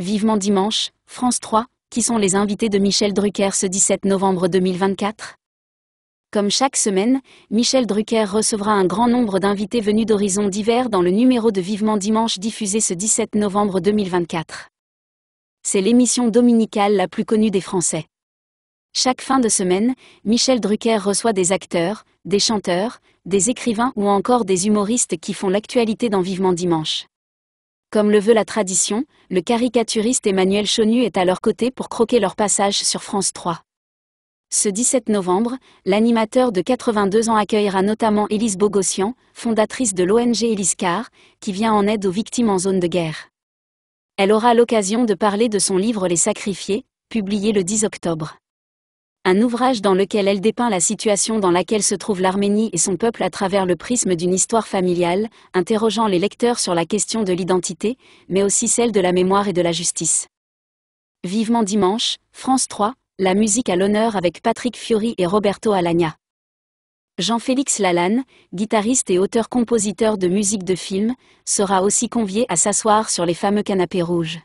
Vivement dimanche, France 3, qui sont les invités de Michel Drucker ce 17 novembre 2024 Comme chaque semaine, Michel Drucker recevra un grand nombre d'invités venus d'horizons divers dans le numéro de Vivement dimanche diffusé ce 17 novembre 2024. C'est l'émission dominicale la plus connue des Français. Chaque fin de semaine, Michel Drucker reçoit des acteurs, des chanteurs, des écrivains ou encore des humoristes qui font l'actualité dans Vivement Dimanche. Comme le veut la tradition, le caricaturiste Emmanuel Chonu est à leur côté pour croquer leur passage sur France 3. Ce 17 novembre, l'animateur de 82 ans accueillera notamment Élise Bogossian, fondatrice de l'ONG Car, qui vient en aide aux victimes en zone de guerre. Elle aura l'occasion de parler de son livre Les Sacrifiés, publié le 10 octobre un ouvrage dans lequel elle dépeint la situation dans laquelle se trouve l'Arménie et son peuple à travers le prisme d'une histoire familiale, interrogeant les lecteurs sur la question de l'identité, mais aussi celle de la mémoire et de la justice. Vivement dimanche, France 3, la musique à l'honneur avec Patrick Fiori et Roberto Alagna. Jean-Félix Lalanne, guitariste et auteur-compositeur de musique de film, sera aussi convié à s'asseoir sur les fameux canapés rouges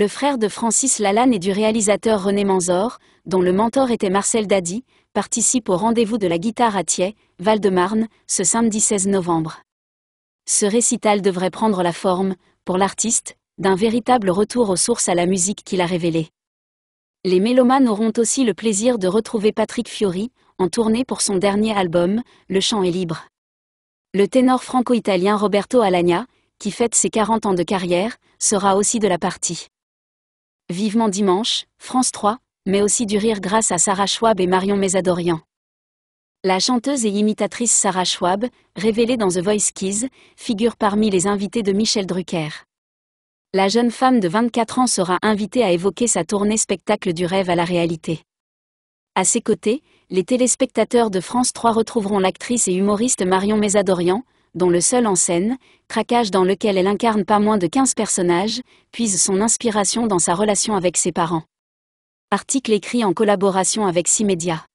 le frère de Francis Lalanne et du réalisateur René Manzor, dont le mentor était Marcel Dadi, participe au rendez-vous de la guitare à Thiers, Val-de-Marne, ce samedi 16 novembre. Ce récital devrait prendre la forme, pour l'artiste, d'un véritable retour aux sources à la musique qu'il a révélée. Les mélomanes auront aussi le plaisir de retrouver Patrick Fiori, en tournée pour son dernier album, Le chant est libre. Le ténor franco-italien Roberto Alagna, qui fête ses 40 ans de carrière, sera aussi de la partie. Vivement Dimanche, France 3, mais aussi du rire grâce à Sarah Schwab et Marion Mésadorian. La chanteuse et imitatrice Sarah Schwab, révélée dans The Voice Kids, figure parmi les invités de Michel Drucker. La jeune femme de 24 ans sera invitée à évoquer sa tournée spectacle du rêve à la réalité. À ses côtés, les téléspectateurs de France 3 retrouveront l'actrice et humoriste Marion Mésadorian, dont le seul en scène, Craquage dans lequel elle incarne pas moins de 15 personnages, puise son inspiration dans sa relation avec ses parents. Article écrit en collaboration avec Cimedia.